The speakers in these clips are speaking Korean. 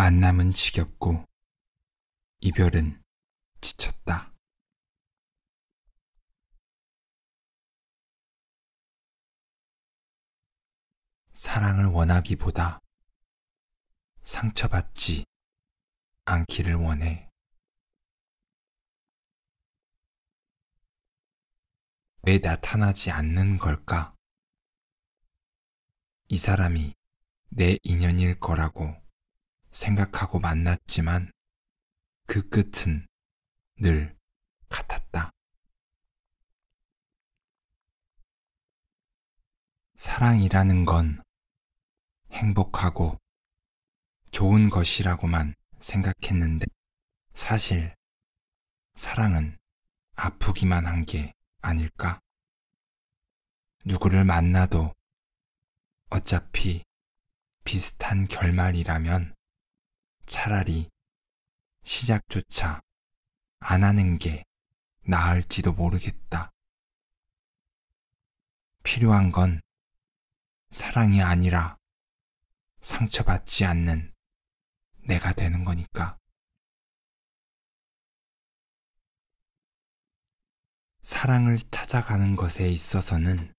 만남은 지겹고 이별은 지쳤다. 사랑을 원하기보다 상처받지 않기를 원해. 왜 나타나지 않는 걸까? 이 사람이 내 인연일 거라고 생각하고 만났지만 그 끝은 늘 같았다. 사랑이라는 건 행복하고 좋은 것이라고만 생각했는데 사실 사랑은 아프기만 한 게 아닐까? 누구를 만나도 어차피 비슷한 결말이라면 차라리 시작조차 안 하는 게 나을지도 모르겠다. 필요한 건 사랑이 아니라 상처받지 않는 내가 되는 거니까. 사랑을 찾아가는 것에 있어서는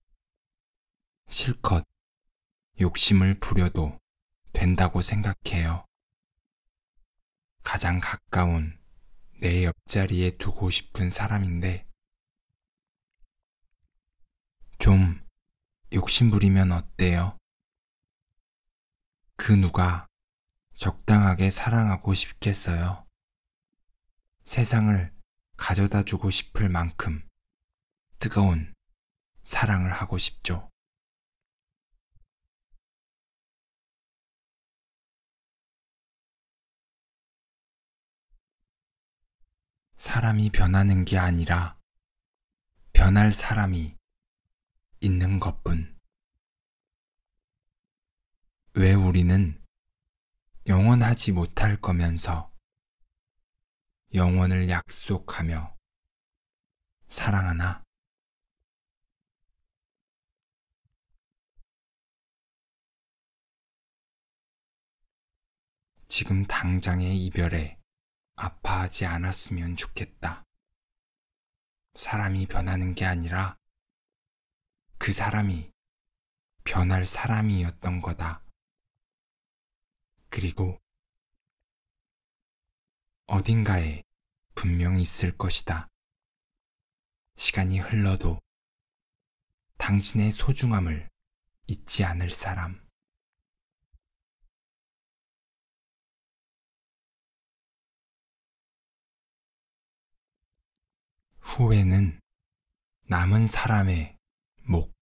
실컷 욕심을 부려도 된다고 생각해요. 가장 가까운 내 옆자리에 두고 싶은 사람인데 좀 욕심부리면 어때요? 그 누가 적당하게 사랑하고 싶겠어요? 세상을 가져다 주고 싶을 만큼 뜨거운 사랑을 하고 싶죠. 사람이 변하는 게 아니라 변할 사람이 있는 것뿐. 왜 우리는 영원하지 못할 거면서 영원을 약속하며 사랑하나? 지금 당장의 이별에 아파하지 않았으면 좋겠다. 사람이 변하는 게 아니라 그 사람이 변할 사람이었던 거다. 그리고 어딘가에 분명히 있을 것이다. 시간이 흘러도 당신의 소중함을 잊지 않을 사람. 후회는 남은 사람의 목.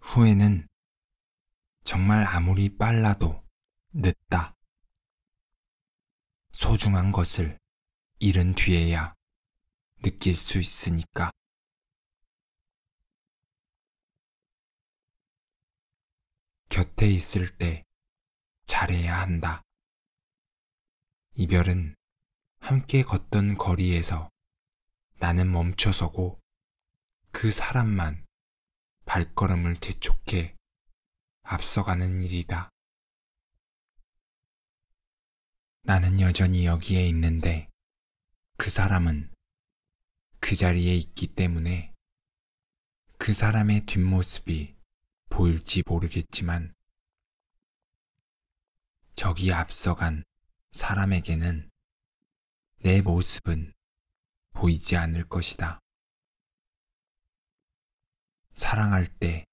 후회는 정말 아무리 빨라도 늦다. 소중한 것을 잃은 뒤에야 느낄 수 있으니까. 곁에 있을 때 잘해야 한다. 이별은 함께 걷던 거리에서 나는 멈춰서고 그 사람만 발걸음을 재촉해 앞서가는 일이다. 나는 여전히 여기에 있는데 그 사람은 그 자리에 있기 때문에 그 사람의 뒷모습이 보일지 모르겠지만 저기 앞서간 사람에게는 내 모습은 보이지 않을 것이다. 사랑할 때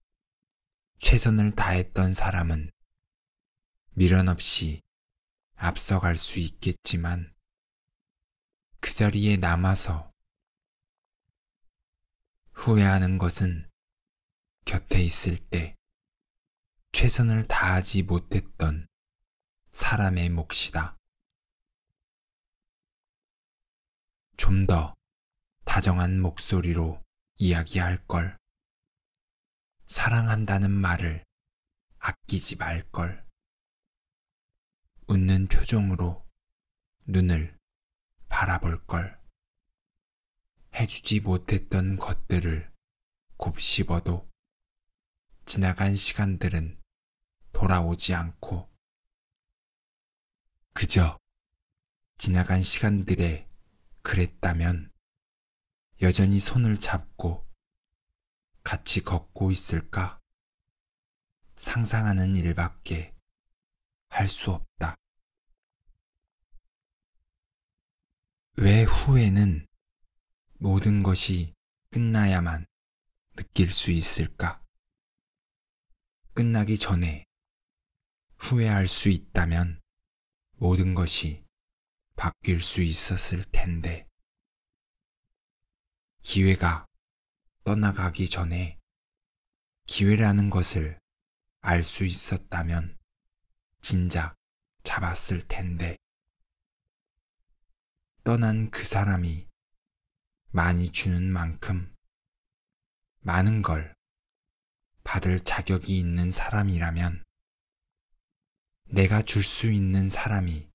최선을 다했던 사람은 미련 없이 앞서갈 수 있겠지만 그 자리에 남아서 후회하는 것은 곁에 있을 때 최선을 다하지 못했던 사람의 몫이다. 좀더 다정한 목소리로 이야기할 걸. 사랑한다는 말을 아끼지 말 걸. 웃는 표정으로 눈을 바라볼 걸. 해주지 못했던 것들을 곱씹어도 지나간 시간들은 돌아오지 않고 그저 지나간 시간들의 그랬다면 여전히 손을 잡고 같이 걷고 있을까? 상상하는 일밖에 할 수 없다. 왜 후회는 모든 것이 끝나야만 느낄 수 있을까? 끝나기 전에 후회할 수 있다면 모든 것이 바뀔 수 있었을 텐데. 기회가 떠나가기 전에 기회라는 것을 알 수 있었다면 진작 잡았을 텐데. 떠난 그 사람이 많이 주는 만큼 많은 걸 받을 자격이 있는 사람이라면 내가 줄 수 있는 사람이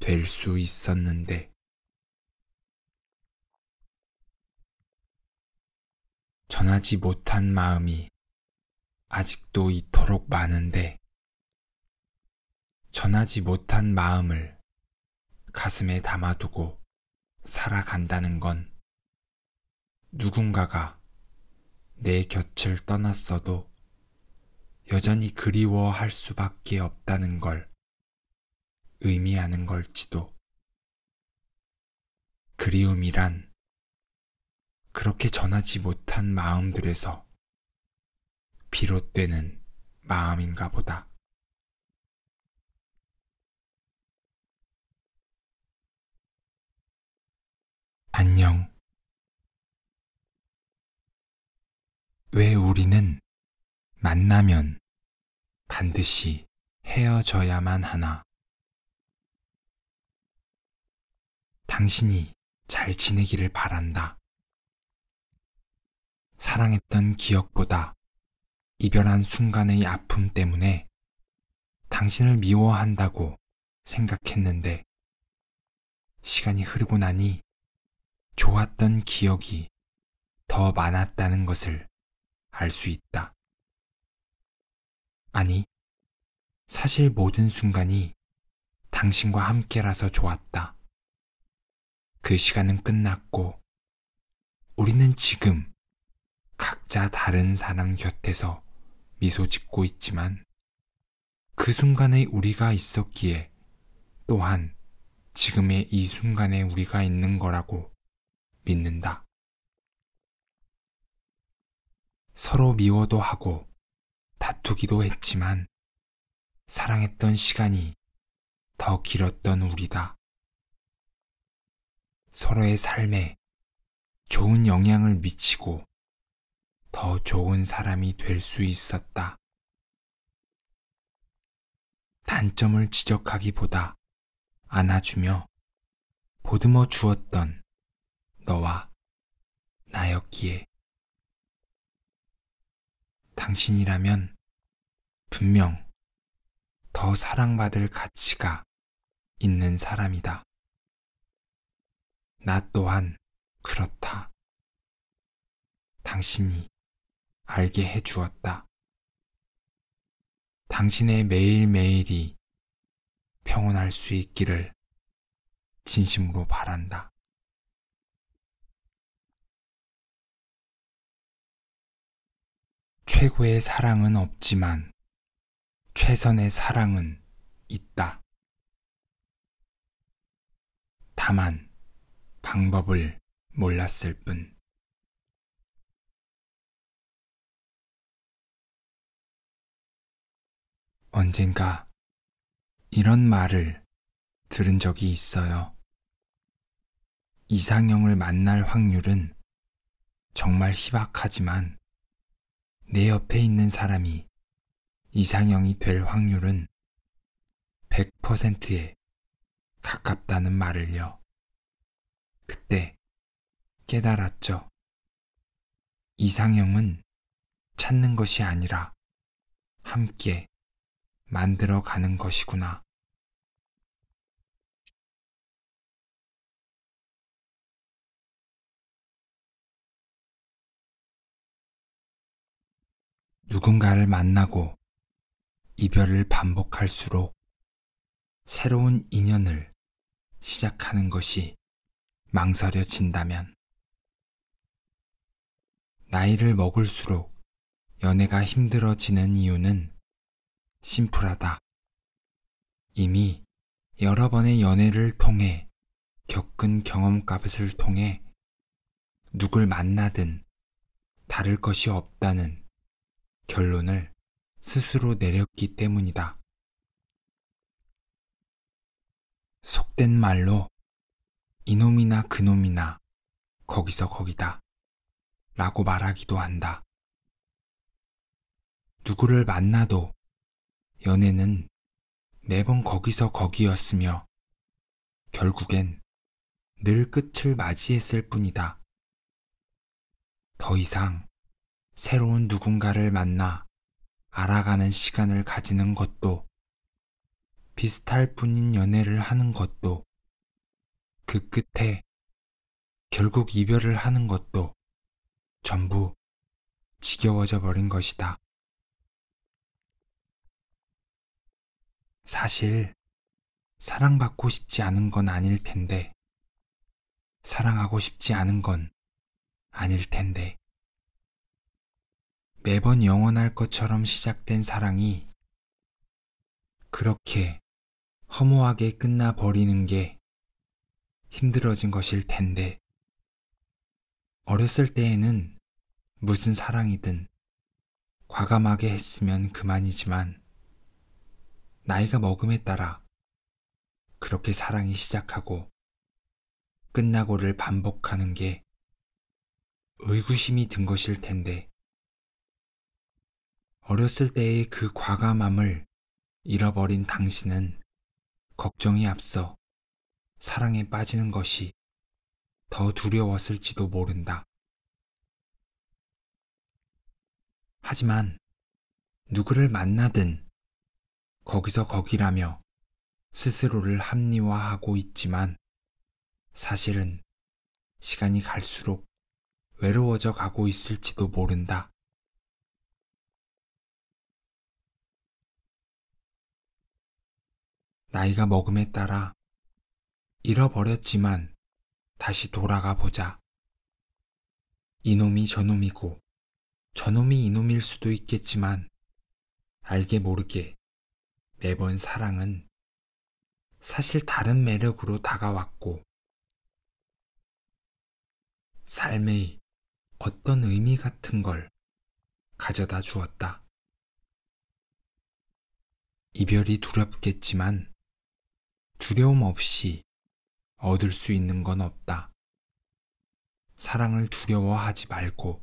될수 있었는데 전하지 못한 마음이 아직도 이토록 많은데 전하지 못한 마음을 가슴에 담아두고 살아간다는 건 누군가가 내 곁을 떠났어도 여전히 그리워할 수밖에 없다는 걸 의미하는 걸지도. 그리움이란 그렇게 전하지 못한 마음들에서 비롯되는 마음인가 보다. 안녕. 왜 우리는 만나면 반드시 헤어져야만 하나? 당신이 잘 지내기를 바란다. 사랑했던 기억보다 이별한 순간의 아픔 때문에 당신을 미워한다고 생각했는데 시간이 흐르고 나니 좋았던 기억이 더 많았다는 것을 알 수 있다. 아니, 사실 모든 순간이 당신과 함께라서 좋았다. 그 시간은 끝났고 우리는 지금 각자 다른 사람 곁에서 미소 짓고 있지만 그 순간에 우리가 있었기에 또한 지금의 이 순간에 우리가 있는 거라고 믿는다. 서로 미워도 하고 다투기도 했지만 사랑했던 시간이 더 길었던 우리다. 서로의 삶에 좋은 영향을 미치고 더 좋은 사람이 될 수 있었다. 단점을 지적하기보다 안아주며 보듬어 주었던 너와 나였기에 당신이라면 분명 더 사랑받을 가치가 있는 사람이다. 나 또한 그렇다. 당신이 알게 해 주었다. 당신의 매일매일이 평온할 수 있기를 진심으로 바란다. 최고의 사랑은 없지만 최선의 사랑은 있다. 다만 방법을 몰랐을 뿐. 언젠가 이런 말을 들은 적이 있어요. 이상형을 만날 확률은 정말 희박하지만 내 옆에 있는 사람이 이상형이 될 확률은 100%에 가깝다는 말을요. 그때 깨달았죠. 이상형은 찾는 것이 아니라 함께 만들어 가는 것이구나. 누군가를 만나고 이별을 반복할수록 새로운 인연을 시작하는 것이 망설여진다면 나이를 먹을수록 연애가 힘들어지는 이유는 심플하다. 이미 여러 번의 연애를 통해 겪은 경험값을 통해 누굴 만나든 다를 것이 없다는 결론을 스스로 내렸기 때문이다. 속된 말로 이놈이나 그놈이나 거기서 거기다 라고 말하기도 한다. 누구를 만나도 연애는 매번 거기서 거기였으며 결국엔 늘 끝을 맞이했을 뿐이다. 더 이상 새로운 누군가를 만나 알아가는 시간을 가지는 것도 비슷할 뿐인 연애를 하는 것도 그 끝에 결국 이별을 하는 것도 전부 지겨워져 버린 것이다. 사실 사랑받고 싶지 않은 건 아닐 텐데, 사랑하고 싶지 않은 건 아닐 텐데. 매번 영원할 것처럼 시작된 사랑이 그렇게 허무하게 끝나버리는 게 힘들어진 것일 텐데, 어렸을 때에는 무슨 사랑이든 과감하게 했으면 그만이지만, 나이가 먹음에 따라 그렇게 사랑이 시작하고 끝나고를 반복하는 게 의구심이 든 것일 텐데, 어렸을 때의 그 과감함을 잃어버린 당신은 걱정이 앞서 사랑에 빠지는 것이 더 두려웠을지도 모른다. 하지만 누구를 만나든 거기서 거기라며 스스로를 합리화하고 있지만 사실은 시간이 갈수록 외로워져 가고 있을지도 모른다. 나이가 먹음에 따라 잃어버렸지만 다시 돌아가 보자. 이놈이 저놈이고 저놈이 이놈일 수도 있겠지만 알게 모르게 매번 사랑은 사실 다른 매력으로 다가왔고 삶의 어떤 의미 같은 걸 가져다 주었다. 이별이 두렵겠지만 두려움 없이 얻을 수 있는 건 없다. 사랑을 두려워하지 말고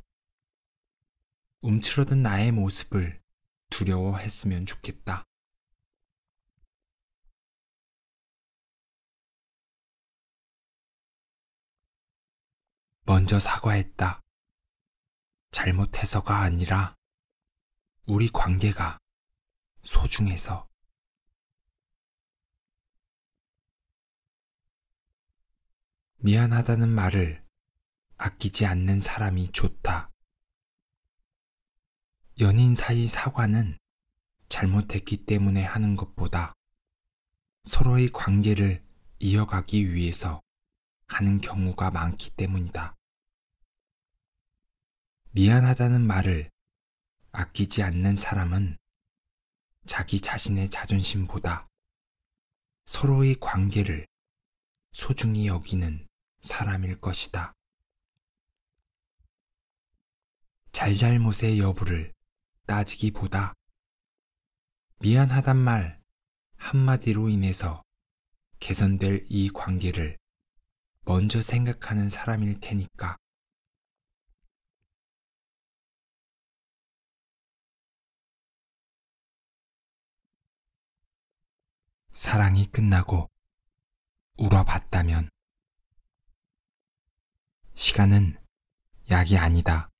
움츠러든 나의 모습을 두려워했으면 좋겠다. 먼저 사과했다. 잘못해서가 아니라 우리 관계가 소중해서. 미안하다는 말을 아끼지 않는 사람이 좋다. 연인 사이 사과는 잘못했기 때문에 하는 것보다 서로의 관계를 이어가기 위해서 하는 경우가 많기 때문이다. 미안하다는 말을 아끼지 않는 사람은 자기 자신의 자존심보다 서로의 관계를 소중히 여기는 사람일 것이다. 잘잘못의 여부를 따지기보다 미안하단 말 한마디로 인해서 개선될 이 관계를 먼저 생각하는 사람일 테니까. 사랑이 끝나고 울어봤다면 시간은 약이 아니다.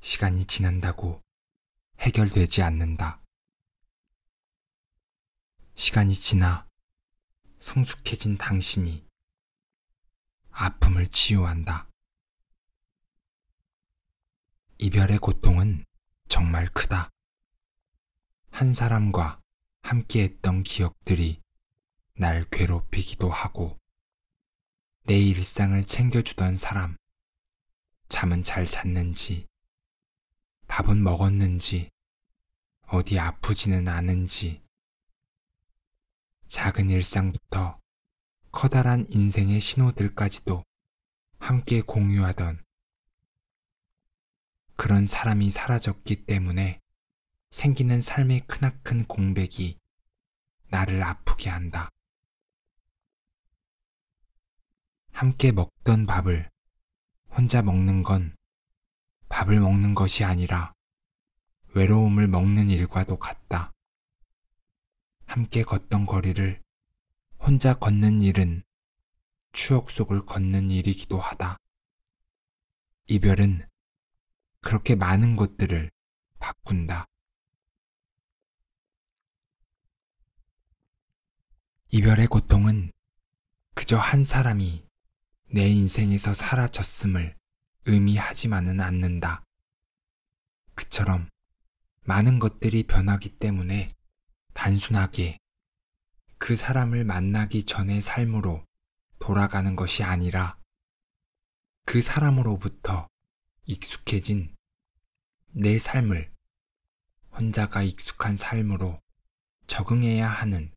시간이 지난다고 해결되지 않는다. 시간이 지나 성숙해진 당신이 아픔을 치유한다. 이별의 고통은 정말 크다. 한 사람과 함께했던 기억들이 날 괴롭히기도 하고, 내 일상을 챙겨주던 사람. 잠은 잘 잤는지, 밥은 먹었는지, 어디 아프지는 않은지. 작은 일상부터 커다란 인생의 신호들까지도 함께 공유하던 그런 사람이 사라졌기 때문에 생기는 삶의 크나큰 공백이 나를 아프게 한다. 함께 먹던 밥을 혼자 먹는 건 밥을 먹는 것이 아니라 외로움을 먹는 일과도 같다. 함께 걷던 거리를 혼자 걷는 일은 추억 속을 걷는 일이기도 하다. 이별은 그렇게 많은 것들을 바꾼다. 이별의 고통은 그저 한 사람이 내 인생에서 사라졌음을 의미하지만은 않는다. 그처럼 많은 것들이 변하기 때문에 단순하게 그 사람을 만나기 전의 삶으로 돌아가는 것이 아니라 그 사람으로부터 익숙해진 내 삶을 혼자가 익숙한 삶으로 적응해야 하는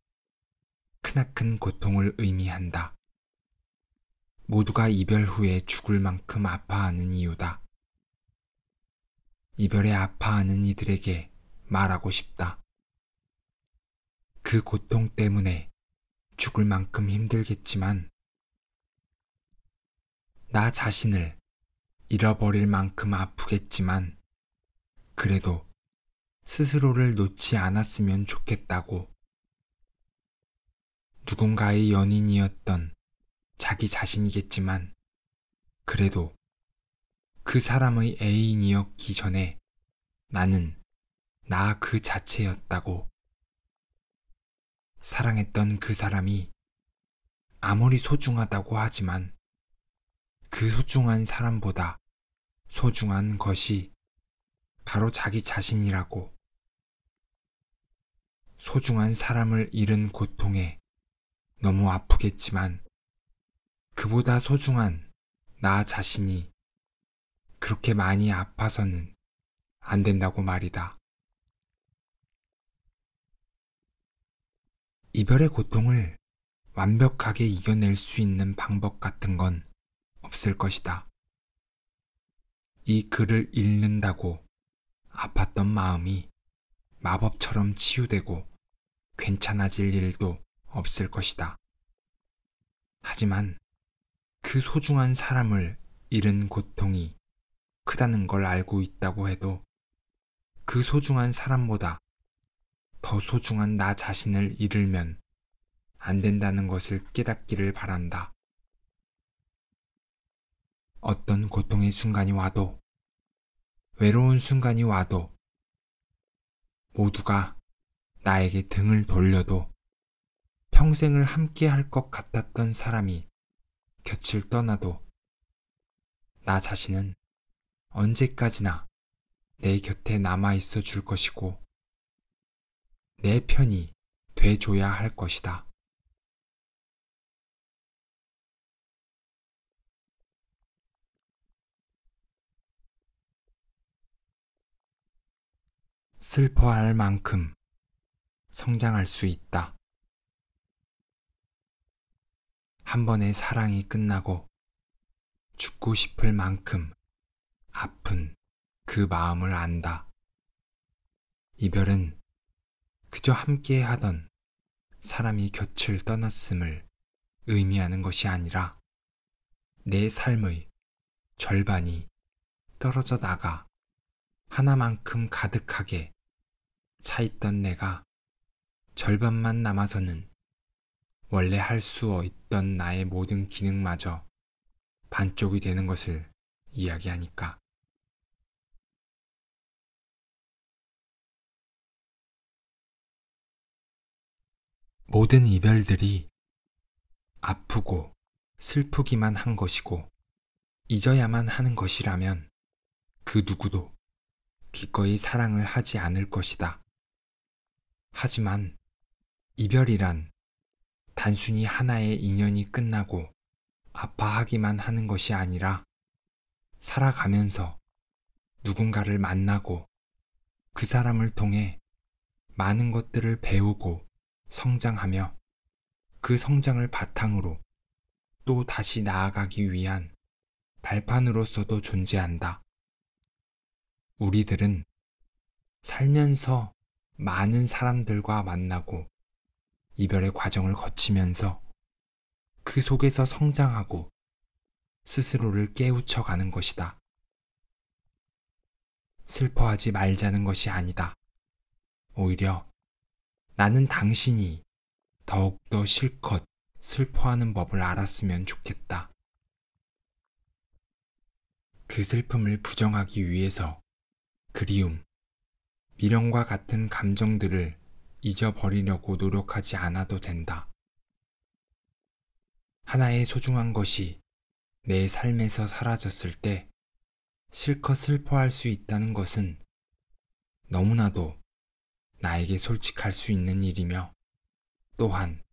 크나큰 고통을 의미한다. 모두가 이별 후에 죽을 만큼 아파하는 이유다. 이별에 아파하는 이들에게 말하고 싶다. 그 고통 때문에 죽을 만큼 힘들겠지만, 나 자신을 잃어버릴 만큼 아프겠지만, 그래도 스스로를 놓지 않았으면 좋겠다고 누군가의 연인이었던 자기 자신이겠지만 그래도 그 사람의 애인이었기 전에 나는 나 그 자체였다고 사랑했던 그 사람이 아무리 소중하다고 하지만 그 소중한 사람보다 소중한 것이 바로 자기 자신이라고. 소중한 사람을 잃은 고통에 너무 아프겠지만 그보다 소중한 나 자신이 그렇게 많이 아파서는 안 된다고 말이다. 이별의 고통을 완벽하게 이겨낼 수 있는 방법 같은 건 없을 것이다. 이 글을 읽는다고 아팠던 마음이 마법처럼 치유되고 괜찮아질 일도 없을 것이다. 하지만 그 소중한 사람을 잃은 고통이 크다는 걸 알고 있다고 해도 그 소중한 사람보다 더 소중한 나 자신을 잃으면 안 된다는 것을 깨닫기를 바란다. 어떤 고통의 순간이 와도, 외로운 순간이 와도, 모두가 나에게 등을 돌려도 평생을 함께 할 것 같았던 사람이 곁을 떠나도 나 자신은 언제까지나 내 곁에 남아 있어 줄 것이고 내 편이 돼줘야 할 것이다. 슬퍼할 만큼 성장할 수 있다. 한 번의 사랑이 끝나고 죽고 싶을 만큼 아픈 그 마음을 안다. 이별은 그저 함께 하던 사람이 곁을 떠났음을 의미하는 것이 아니라 내 삶의 절반이 떨어져 나가 하나만큼 가득하게 차 있던 내가 절반만 남아서는 원래 할 수 있던 나의 모든 기능마저 반쪽이 되는 것을 이야기하니까. 모든 이별들이 아프고 슬프기만 한 것이고 잊어야만 하는 것이라면 그 누구도 기꺼이 사랑을 하지 않을 것이다. 하지만 이별이란 단순히 하나의 인연이 끝나고 아파하기만 하는 것이 아니라 살아가면서 누군가를 만나고 그 사람을 통해 많은 것들을 배우고 성장하며 그 성장을 바탕으로 또 다시 나아가기 위한 발판으로서도 존재한다. 우리들은 살면서 많은 사람들과 만나고 이별의 과정을 거치면서 그 속에서 성장하고 스스로를 깨우쳐 가는 것이다. 슬퍼하지 말자는 것이 아니다. 오히려 나는 당신이 더욱더 실컷 슬퍼하는 법을 알았으면 좋겠다. 그 슬픔을 부정하기 위해서 그리움, 미련과 같은 감정들을 잊어버리려고 노력하지 않아도 된다. 하나의 소중한 것이 내 삶에서 사라졌을 때 실컷 슬퍼할 수 있다는 것은 너무나도 나에게 솔직할 수 있는 일이며 또한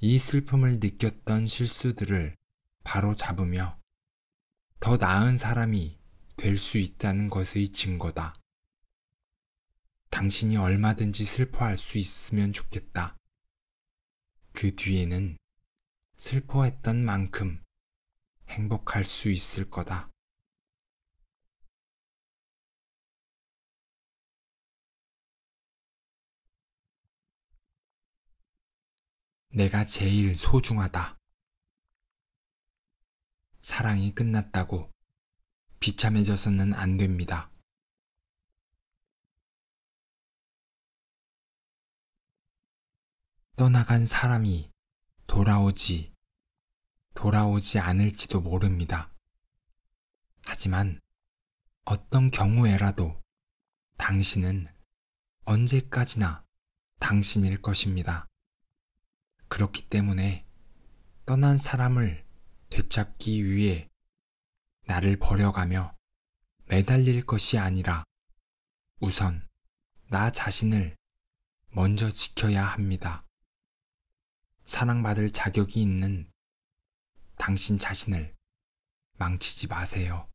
이 슬픔을 느꼈던 실수들을 바로 잡으며 더 나은 사람이 될 수 있다는 것의 증거다. 당신이 얼마든지 슬퍼할 수 있으면 좋겠다. 그 뒤에는 슬퍼했던 만큼 행복할 수 있을 거다. 내가 제일 소중하다. 사랑이 끝났다고 비참해져서는 안 됩니다. 떠나간 사람이 돌아오지, 돌아오지 않을지도 모릅니다. 하지만 어떤 경우에라도 당신은 언제까지나 당신일 것입니다. 그렇기 때문에 떠난 사람을 되찾기 위해 나를 버려가며 매달릴 것이 아니라 우선 나 자신을 먼저 지켜야 합니다. 사랑받을 자격이 있는 당신 자신을 망치지 마세요.